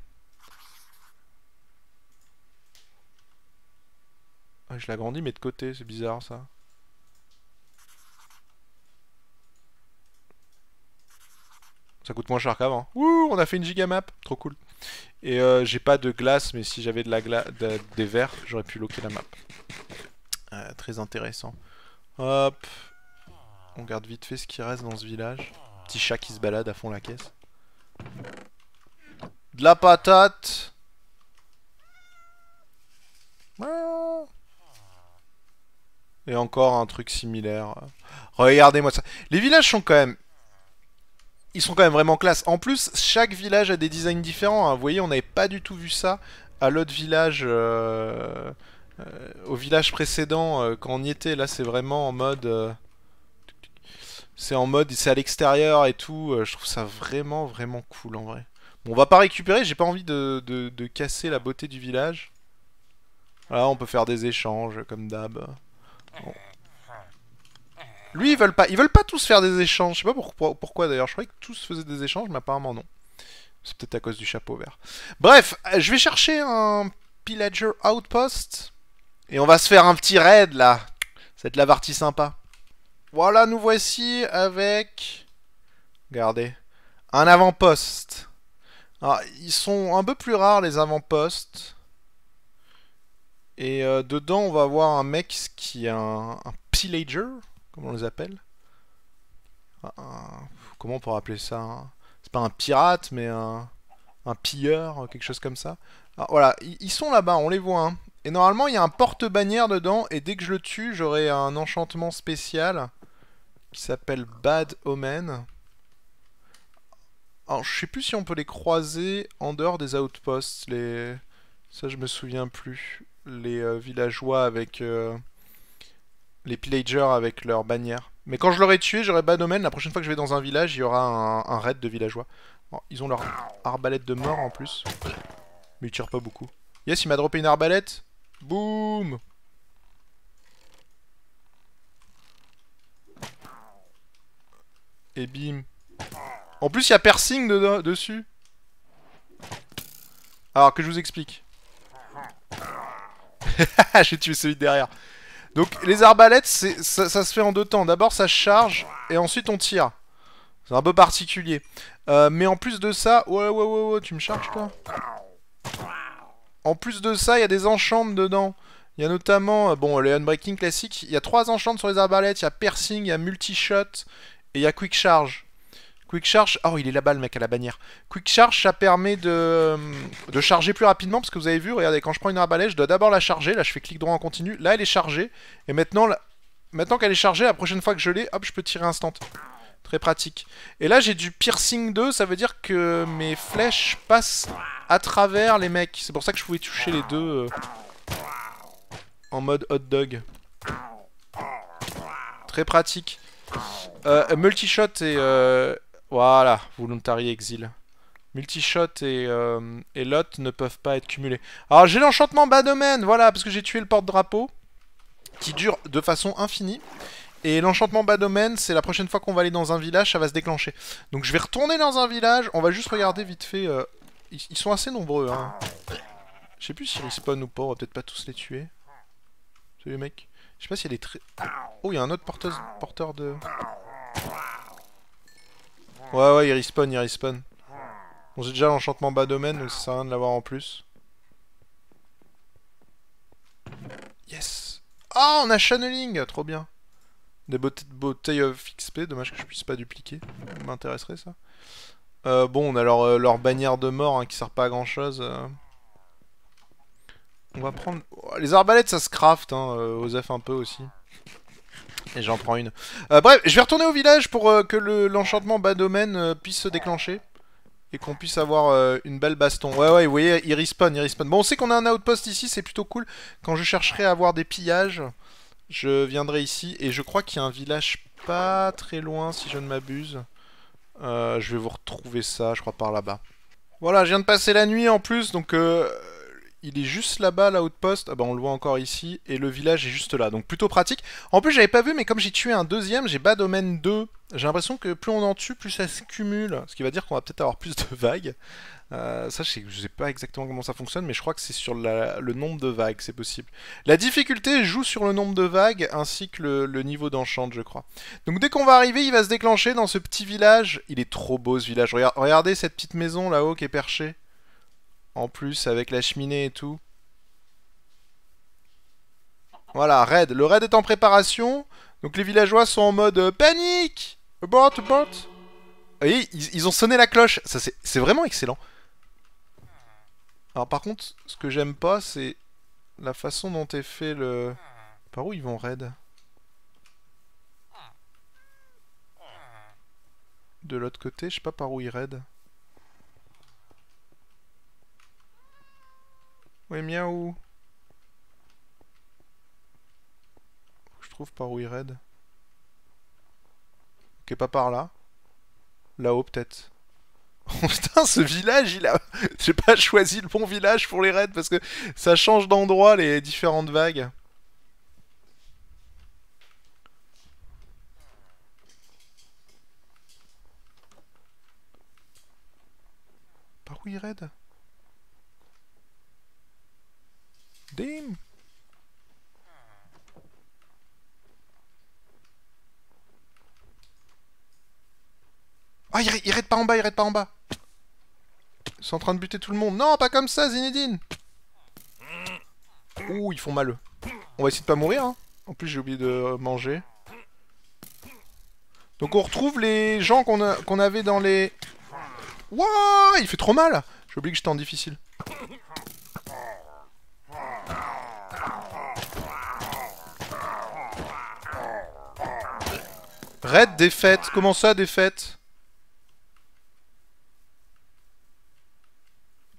Speaker 1: Je je l'agrandis, mais de côté, c'est bizarre ça. Ça coûte moins cher qu'avant. Ouh, on a fait une gigamap, trop cool. Et euh, j'ai pas de glace, mais si j'avais de la des verres, j'aurais pu loquer la map. Euh, très intéressant. Hop. On garde vite fait ce qui reste dans ce village. Petit chat qui se balade à fond la caisse. De la patate. Et encore un truc similaire. Regardez-moi ça. Les villages sont quand même... Ils sont quand même vraiment classe. En plus, chaque village a des designs différents. Hein. Vous voyez, on n'avait pas du tout vu ça à l'autre village... Euh, euh, au village précédent, euh, quand on y était. Là, c'est vraiment en mode... C'est en mode... C'est à l'extérieur et tout. je trouve ça vraiment, vraiment cool, en vrai. Bon, on va pas récupérer. J'ai pas envie de, casser la beauté du village. Là on peut faire des échanges, comme d'hab. Lui, ils veulent pas, ils veulent pas tous faire des échanges. Je sais pas pourquoi, pourquoi d'ailleurs. Je croyais que tous faisaient des échanges, mais apparemment non. C'est peut-être à cause du chapeau vert. Bref, euh, je vais chercher un pillager outpost. Et on va se faire un petit raid là. la partie sympa. Voilà, nous voici avec. Regardez. Un avant-poste. Alors, ah, ils sont un peu plus rares les avant-postes. Et euh, dedans, on va avoir un mec qui est un, pillager, comment on les appelle. comment on pourrait appeler ça C'est pas un pirate, mais un, pilleur, quelque chose comme ça. Alors, ah, voilà, ils, sont là-bas, on les voit. Hein. Et normalement, il y a un porte-bannière dedans, et dès que je le tue, j'aurai un enchantement spécial qui s'appelle Bad Omen. Alors, je sais plus si on peut les croiser en dehors des outposts, les... Ça, je me souviens plus les euh, villageois avec... Euh, les pillagers avec leurs bannière. Mais quand je l'aurai tué, j'aurai bas domaine. La prochaine fois que je vais dans un village, il y aura un, raid de villageois. ils ont leur arbalète de mort en plus. Mais ils tirent pas beaucoup. Yes, il m'a dropé une arbalète. Boum Et bim. En plus, il y a piercing dessus. Alors que je vous explique. J'ai tué celui derrière. Donc les arbalètes, ça, se fait en deux temps. D'abord ça charge et ensuite on tire. C'est un peu particulier. Euh, mais en plus de ça... Ouais, tu me charges quoi En plus de ça, il y a des enchantes dedans. Il y a notamment, euh, bon, les unbreaking classiques, il y a trois enchantes sur les arbalètes, il y a piercing, il y a multi-shot et il y a quick charge. Quick Charge, oh il est là-bas le mec à la bannière. Quick Charge ça permet de, de charger plus rapidement parce que vous avez vu, regardez, quand je prends une arbalète, je dois d'abord la charger, là je fais clic droit en continu, là elle est chargée, et maintenant, maintenant qu'elle est chargée, la prochaine fois que je l'ai, hop je peux tirer instant. Très pratique. Et là j'ai du piercing 2, ça veut dire que mes flèches passent à travers les mecs. C'est pour ça que je pouvais toucher les deux euh, en mode hot dog. Très pratique. Euh, multishot et, euh, voilà, Voluntary Exil. Multishot et, euh, et Lot ne peuvent pas être cumulés. Alors ah, j'ai l'enchantement Bad domaine, voilà, parce que j'ai tué le porte-drapeau, qui dure de façon infinie. Et l'enchantement Bad domaine, c'est la prochaine fois qu'on va aller dans un village, ça va se déclencher. Donc je vais retourner dans un village, on va juste regarder vite fait. Euh, ils, sont assez nombreux, hein. Je sais plus s'ils respawn ou pas, on va peut-être pas tous les tuer. Salut mec. Je sais pas s'il y a des... Oh, il y a un autre porteur de... Ouais, ouais, il respawn, il respawn. Bon, j'ai déjà l'enchantement bas domaine, donc ça sert à rien de l'avoir en plus. Yes oh, on a channeling Trop bien. Des beauté of euh, XP, dommage que je puisse pas dupliquer. m'intéresserait, ça. Euh, bon, on a leur, euh, bannière de mort hein, qui sert pas à grand chose. On va prendre... Oh, les arbalètes, ça se craft, hein, aux F un peu aussi. Et j'en prends une. Euh, bref, je vais retourner au village pour euh, que l'enchantement bas domaine euh, puisse se déclencher. Et qu'on puisse avoir une belle baston. Ouais, ouais, vous voyez, il respawn, il respawn. Bon, on sait qu'on a un outpost ici, c'est plutôt cool. Quand je chercherai à avoir des pillages, je viendrai ici. Et je crois qu'il y a un village pas très loin, si je ne m'abuse. je vais vous retrouver ça, je crois, par là-bas. Voilà, je viens de passer la nuit en plus, donc il est juste là-bas, l'outpost. Ah bah on le voit encore ici. Et le village est juste là. Donc plutôt pratique. En plus, j'avais pas vu, mais comme j'ai tué un deuxième, j'ai bas domaine 2. J'ai l'impression que plus on en tue, plus ça s'accumule, cumule. Ce qui va dire qu'on va peut-être avoir plus de vagues. Euh, ça, je sais, pas exactement comment ça fonctionne, mais je crois que c'est sur le nombre de vagues, c'est possible. La difficulté joue sur le nombre de vagues ainsi que le, le niveau d'enchant, je crois. Donc dès qu'on va arriver, il va se déclencher dans ce petit village. Il est trop beau ce village. Regardez cette petite maison là-haut qui est perchée. En plus, avec la cheminée et tout. Voilà, raid. Le raid est en préparation. Donc les villageois sont en mode euh, panique Abort, abort voyez, ils, ont sonné la cloche. Ça, c'est vraiment excellent. Alors par contre, ce que j'aime pas, c'est la façon dont est fait le... Par où ils vont raid De l'autre côté, je sais pas par où ils raident. Ouais miaou. Je trouve par où il raid. Ok, pas par là. Là-haut, peut-être. Oh, putain, ce village, il a... J'ai pas choisi le bon village pour les raids parce que ça change d'endroit les différentes vagues. Par où il raid Dim Ah, il, il raide pas en bas, il raide pas en bas. Ils sont en train de buter tout le monde. Non, pas comme ça, Zinedine. Ouh, ils font mal. On va essayer de pas mourir. Hein. En plus, j'ai oublié de manger. Donc on retrouve les gens qu'on avait dans les... Wouah Il fait trop mal J'ai oublié que j'étais en difficile. Red défaite, Comment ça défaite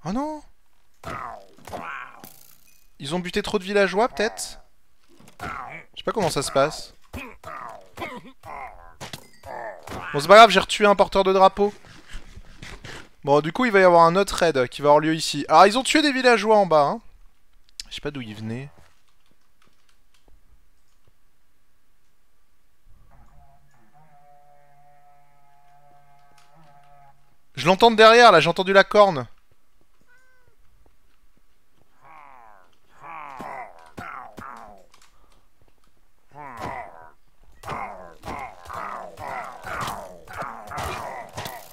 Speaker 1: Oh ah non Ils ont buté trop de villageois peut-être Je sais pas comment ça se passe. Bon c'est pas grave, j'ai retué un porteur de drapeau. Bon du coup il va y avoir un autre raid qui va avoir lieu ici. Ah, ils ont tué des villageois en bas. Hein. Je sais pas d'où ils venaient. Je l'entends derrière, là, j'ai entendu la corne.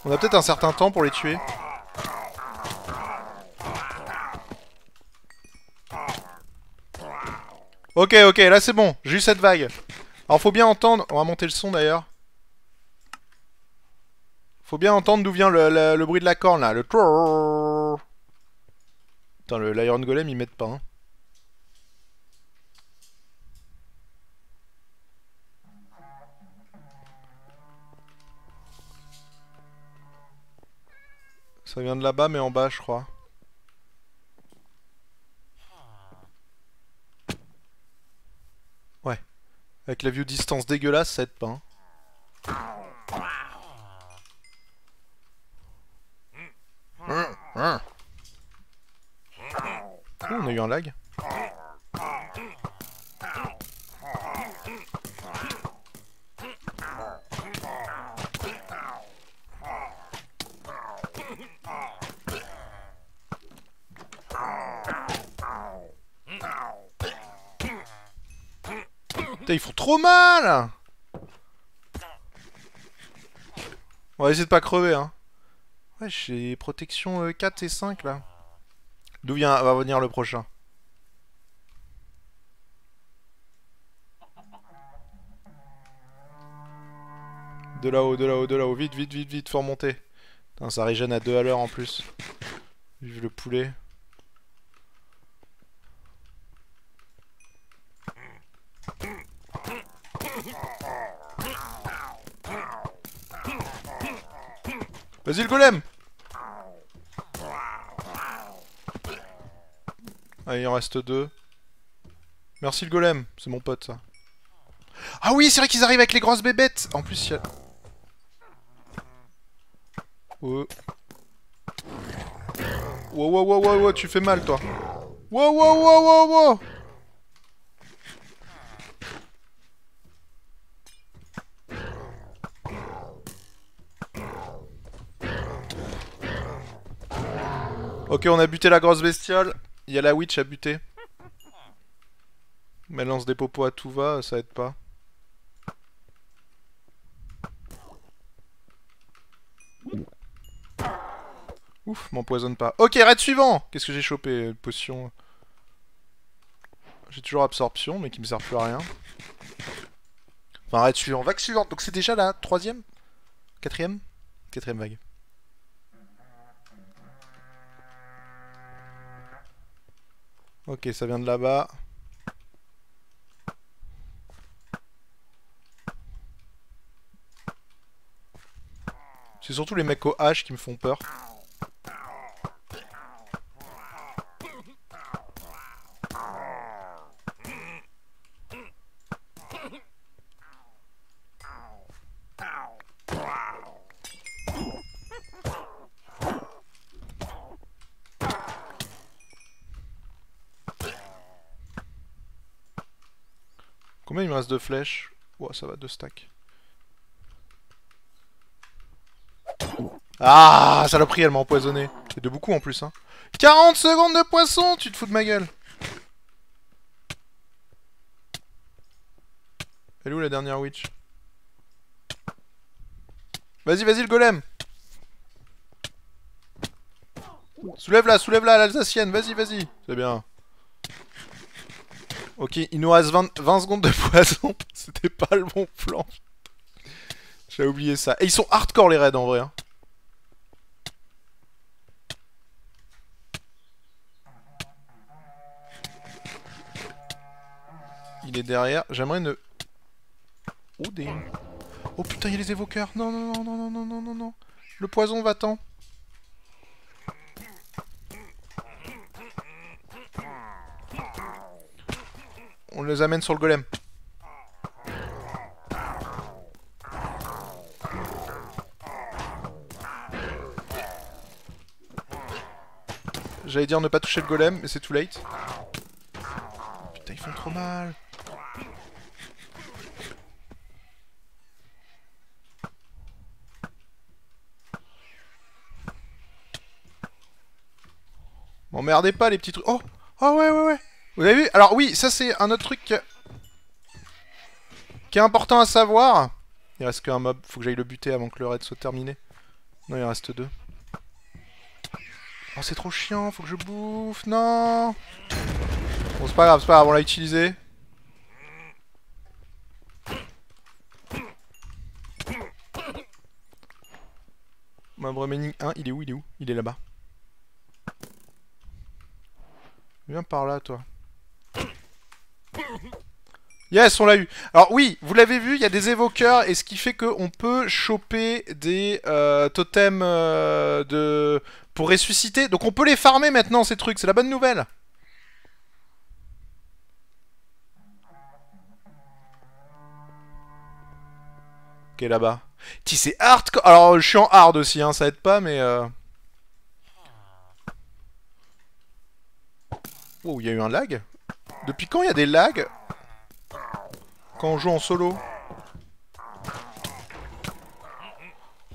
Speaker 1: On a peut-être un certain temps pour les tuer. Ok, ok, là c'est bon, j'ai eu cette vague. Alors faut bien entendre... On va monter le son d'ailleurs. Faut bien entendre d'où vient le, le, bruit de la corne là, le Putain, le l'Iron Golem il met pas. Hein. Ça vient de là-bas mais en bas je crois. Ouais. Avec la view distance dégueulasse, ça aide pas. Hein. Hein. on a eu un lag. Putain, ils font trop mal On va essayer de pas crever, hein j'ai protection 4 euh, et 5 là. D'où vient va venir le prochain De là-haut, de là-haut, de là-haut. Vite, vite, vite, vite, faut remonter. ça régène à 2 à l'heure en plus. Vive le poulet. Vas-y le golem Allez, il en reste deux. Merci le golem, c'est mon pote ça. Ah oui, c'est vrai qu'ils arrivent avec les grosses bébêtes En plus, il y a... Oh. Wow, tu fais mal, toi. Wow, wow, wow, wow, Ok, on a buté la grosse bestiole. Il y a la witch à buter. Mais lance des popos à tout va, ça aide pas. Ouf, m'empoisonne pas. Ok, raid suivant Qu'est-ce que j'ai chopé euh, Potion. J'ai toujours absorption, mais qui me sert plus à rien. Enfin, raid suivant, vague suivante. Donc c'est déjà la troisième Quatrième Quatrième vague. Ok, ça vient de là-bas. C'est surtout les mecs au H qui me font peur. de flèche. Oh, ça va, deux stacks. Ah, pris, elle m'a empoisonné. Et de beaucoup en plus, hein. 40 secondes de poisson, tu te fous de ma gueule. Elle est où la dernière witch Vas-y, vas-y, le golem Soulève-la, soulève-la, l'alsacienne, vas-y, vas-y C'est bien Ok, il nous reste 20, secondes de poison. C'était pas le bon plan. J'ai oublié ça. Et ils sont hardcore les raids en vrai. Hein. Il est derrière. J'aimerais ne... Oh, des... oh putain, il y a les évoqueurs. Non, non, non, non, non, non, non, non. Le poison va-t'en. on les amène sur le golem. J'allais dire ne pas toucher le golem, mais c'est too late. Putain, ils font trop mal. M'emmerdez pas les petits trucs. Oh Oh ouais ouais ouais vous avez vu Alors oui, ça c'est un autre truc qui est important à savoir. Il reste qu'un mob, faut que j'aille le buter avant que le raid soit terminé. Non, il reste deux. Oh, c'est trop chiant, faut que je bouffe, non Bon, c'est pas grave, c'est pas grave, on l'a utilisé. Mob remaining 1, il est où Il est où Il est là-bas. Viens par là, toi. Yes, on l'a eu. Alors oui, vous l'avez vu, il y a des évoqueurs et ce qui fait qu'on peut choper des euh, totems euh, de pour ressusciter. Donc on peut les farmer maintenant ces trucs, c'est la bonne nouvelle. Ok, là-bas. Si c'est hard... Alors je suis en hard aussi, hein, ça aide pas, mais... Euh... Oh, il y a eu un lag Depuis quand il y a des lags quand on joue en solo.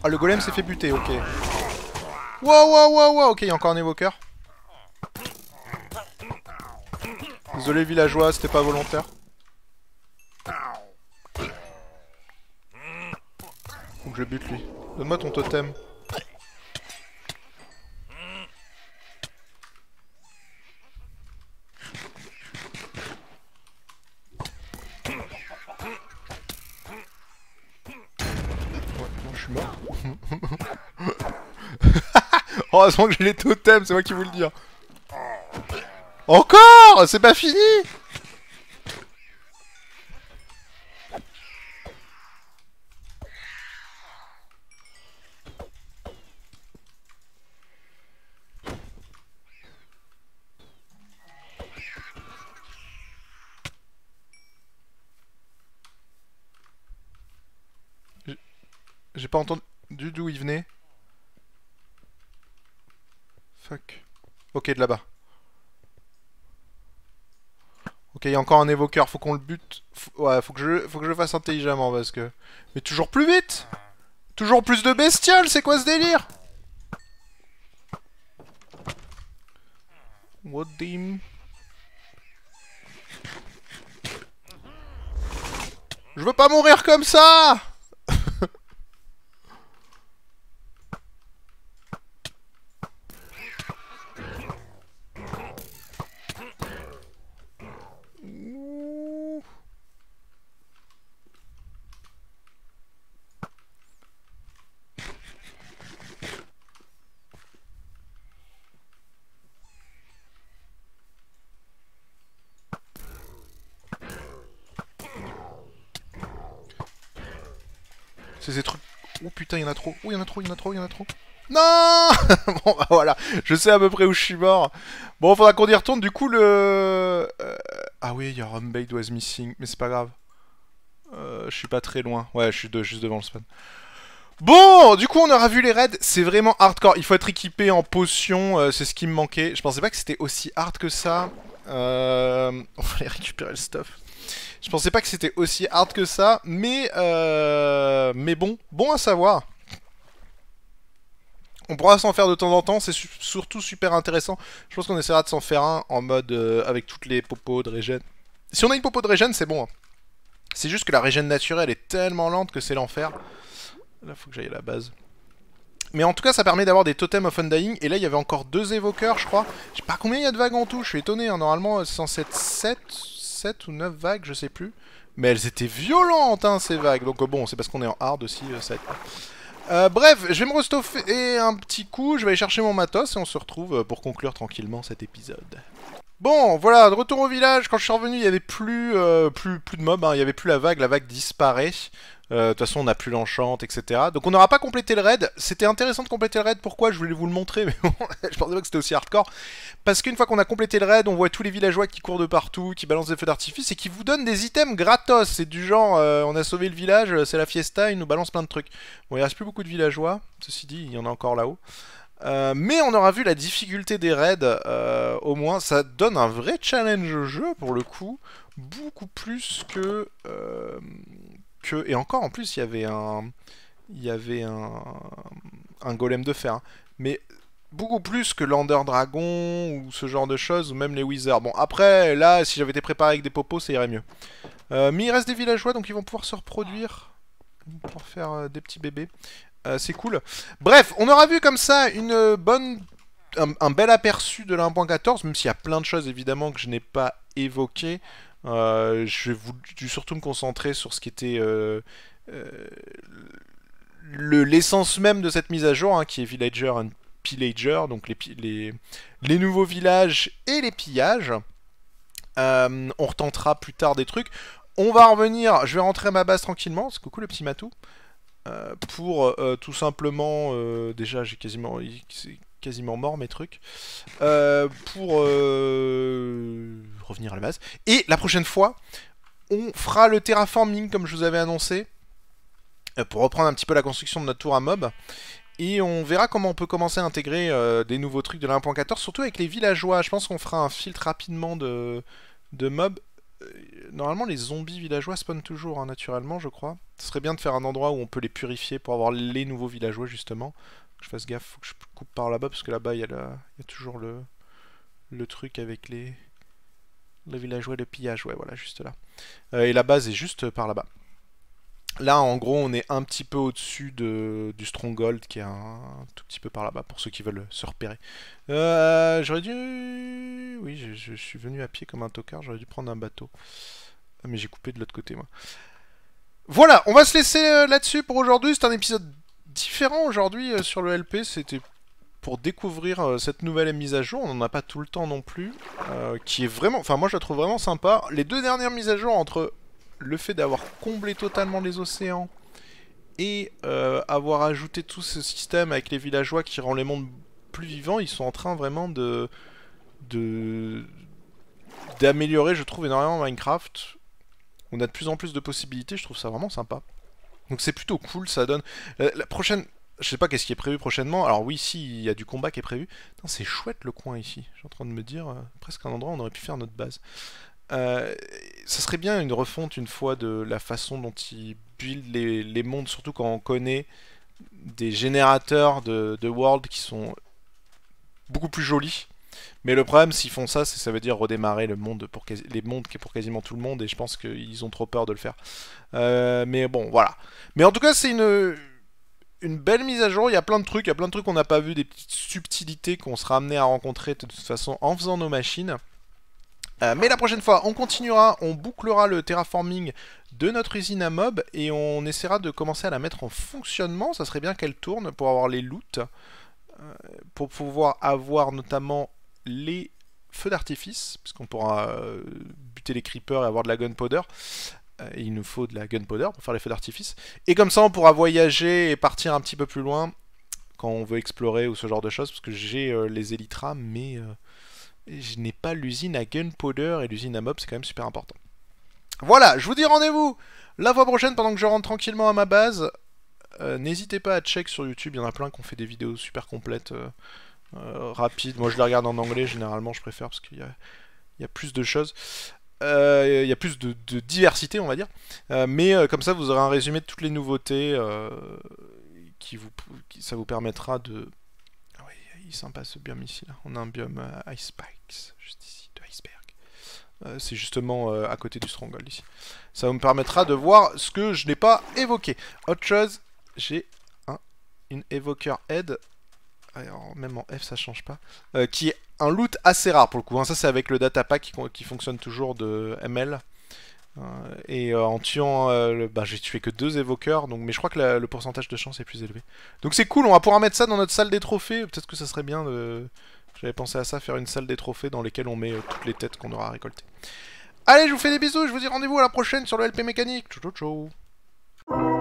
Speaker 1: Ah, le golem s'est fait buter, ok. Waouh waouh wow, ok, il y a encore un évoqueur. Désolé villageois, c'était pas volontaire. Faut je bute lui. Donne-moi ton totem. heureusement que j'ai les totems, c'est moi qui vous le dire. Hein. Encore C'est pas fini J'ai pas entendu d'où il venait. Ok, de là-bas. Ok, il y a encore un évoqueur, faut qu'on le bute. ouais, faut que, je... faut que je fasse intelligemment parce que... Mais toujours plus vite Toujours plus de bestioles, c'est quoi ce délire What the... Je veux pas mourir comme ça en a trop. Oh, il y en a trop, il y en a trop, il y en a trop. Non Bon, bah voilà, je sais à peu près où je suis mort. Bon, faudra qu'on y retourne, du coup, le... Euh, ah oui, your home bait was missing, mais c'est pas grave. Euh, je suis pas très loin. Ouais, je suis juste devant le spawn. Bon, du coup, on aura vu les raids. C'est vraiment hardcore. Il faut être équipé en potions, euh, c'est ce qui me manquait. Je pensais pas que c'était aussi hard que ça. On va aller récupérer le stuff. Je pensais pas que c'était aussi hard que ça, mais... Mais bon, bon à savoir on pourra s'en faire de temps en temps, c'est surtout super intéressant. Je pense qu'on essaiera de s'en faire un en mode euh, avec toutes les popos de régène. Si on a une popo de régène, c'est bon. Hein. C'est juste que la régène naturelle est tellement lente que c'est l'enfer. Là, faut que j'aille à la base. Mais en tout cas, ça permet d'avoir des totems of undying. Et là, il y avait encore deux évoqueurs, je crois. Je sais pas combien il y a de vagues en tout, je suis étonné. Hein. Normalement, c'est euh, censé être 7, 7 ou 9 vagues, je sais plus. Mais elles étaient violentes, hein, ces vagues. Donc euh, bon, c'est parce qu'on est en hard aussi, euh, bref, je vais me restoffer un petit coup, je vais aller chercher mon matos et on se retrouve euh, pour conclure tranquillement cet épisode. Bon, voilà, de retour au village, quand je suis revenu, il n'y avait plus, euh, plus, plus de mobs, hein. il n'y avait plus la vague, la vague disparaît. Euh, de toute façon, on n'a plus l'enchante, etc. Donc on n'aura pas complété le raid. C'était intéressant de compléter le raid. Pourquoi Je voulais vous le montrer, mais bon, je pensais pas que c'était aussi hardcore. Parce qu'une fois qu'on a complété le raid, on voit tous les villageois qui courent de partout, qui balancent des feux d'artifice et qui vous donnent des items gratos. C'est du genre, euh, on a sauvé le village, euh, c'est la fiesta, ils nous balancent plein de trucs. Bon, il reste plus beaucoup de villageois. Ceci dit, il y en a encore là-haut. mais on aura vu la difficulté des raids, au moins ça donne un vrai challenge au jeu pour le coup, beaucoup plus que et encore, en plus, il y avait un... Il y avait un, un golem de fer. Hein. Mais beaucoup plus que l'Ender Dragon ou ce genre de choses, ou même les Wizards. Bon, après, là, si j'avais été préparé avec des popos, ça irait mieux. Euh, mais il reste des villageois, donc ils vont pouvoir se reproduire pour faire euh, des petits bébés. Euh, c'est cool. Bref, on aura vu comme ça une bonne, un, bel aperçu de la même s'il y a plein de choses évidemment que je n'ai pas évoquées. Euh, je vais surtout me concentrer sur ce qui était euh, euh, l'essence même de cette mise à jour, hein, qui est Villager and Pillager, donc les, nouveaux villages et les pillages. on retentera plus tard des trucs. On va revenir, je vais rentrer à ma base tranquillement, c'est coucou le petit matou pour tout simplement déjà j'ai quasiment quasiment mort mes trucs. Euh, pour euh, revenir à la base. Et la prochaine fois, on fera le terraforming comme je vous avais annoncé. Euh, pour reprendre un petit peu la construction de notre tour à mob. Et on verra comment on peut commencer à intégrer des nouveaux trucs de la 1.14, surtout avec les villageois. Je pense qu'on fera un filtre rapidement de, de mobs. Normalement, les zombies villageois spawnent toujours, hein, naturellement, je crois. Ce serait bien de faire un endroit où on peut les purifier pour avoir les nouveaux villageois, justement que je fasse gaffe, faut que je coupe par là-bas parce que là-bas il y, a toujours le, le truc avec les... villageois de pillage, ouais voilà, juste là. Euh, et la base est juste par là-bas. Là en gros on est un petit peu au-dessus de... du Stronghold qui est un... tout petit peu par là-bas pour ceux qui veulent se repérer. Euh, j'aurais dû... Oui je... suis venu à pied comme un tocard, j'aurais dû prendre un bateau. Ah, mais j'ai coupé de l'autre côté moi. Voilà, on va se laisser euh, là-dessus pour aujourd'hui. C'est un épisode différent aujourd'hui euh, sur le LP, c'était pour découvrir euh, cette nouvelle mise à jour, on n'en a pas tout le temps non plus, euh, qui est vraiment, enfin moi je la trouve vraiment sympa. Les deux dernières mises à jour entre le fait d'avoir comblé totalement les océans et avoir ajouté tout ce système avec les villageois qui rend les mondes plus vivants, ils sont en train vraiment de d'améliorer, je trouve, énormément Minecraft. On a de plus en plus de possibilités, je trouve ça vraiment sympa. Donc c'est plutôt cool, ça donne... La, prochaine... Je sais pas qu'est-ce qui est prévu prochainement. Alors oui, si, il y a du combat qui est prévu. C'est chouette le coin ici. Je suis en train de me dire, euh, presque un endroit où on aurait pu faire notre base. Euh, ça serait bien une refonte une fois de la façon dont ils buildent les, mondes, surtout quand on connaît des générateurs de, de world qui sont beaucoup plus jolis mais le problème, s'ils font ça, c'est ça veut dire redémarrer le monde pour les mondes pour quasiment tout le monde, et je pense qu'ils ont trop peur de le faire. Euh, mais bon, voilà. Mais en tout cas, c'est une une belle mise à jour, il y a plein de trucs, il y a plein de trucs qu'on n'a pas vu, des petites subtilités qu'on sera amené à rencontrer de toute façon en faisant nos machines. Euh, mais la prochaine fois, on continuera, on bouclera le terraforming de notre usine à mob et on essaiera de commencer à la mettre en fonctionnement. Ça serait bien qu'elle tourne pour avoir les loots, euh, pour pouvoir avoir notamment les feux d'artifice, puisqu'on pourra euh, buter les creepers et avoir de la gunpowder. Euh, il nous faut de la gunpowder pour faire les feux d'artifice. Et comme ça, on pourra voyager et partir un petit peu plus loin quand on veut explorer ou ce genre de choses, parce que j'ai euh, les Elytra mais je n'ai pas l'usine à gunpowder et l'usine à mob, c'est quand même super important. Voilà, je vous dis rendez-vous la fois prochaine pendant que je rentre tranquillement à ma base. N'hésitez pas à check sur YouTube, il y en a plein qui ont fait des vidéos super complètes. Euh, rapide. Moi, je les regarde en anglais, généralement, je préfère parce qu'il y a, il plus de choses. Euh, il y a plus de, diversité, on va dire. Euh, mais comme ça, vous aurez un résumé de toutes les nouveautés qui vous, ça vous permettra de. Ah oui, il est sympa ce biome ici. Là. On a un biome Ice Spikes, juste ici, de iceberg. C'est justement à côté du Stronghold ici. Ça vous permettra de voir ce que je n'ai pas évoqué. Autre chose, j'ai un une evoker head. Ah, même en F ça change pas, euh, qui est un loot assez rare pour le coup. Hein. Ça c'est avec le datapack qui, qui fonctionne toujours de ML. Euh, et euh, en tuant, bah, j'ai tué que deux évoqueurs, donc, mais je crois que le pourcentage de chance est plus élevé. Donc c'est cool, on va pouvoir mettre ça dans notre salle des trophées. Peut-être que ça serait bien de... J'avais pensé à ça, faire une salle des trophées dans lesquelles on met toutes les têtes qu'on aura à récolter Allez, je vous fais des bisous, je vous dis rendez-vous à la prochaine sur le LP mécanique. Ciao ciao ciao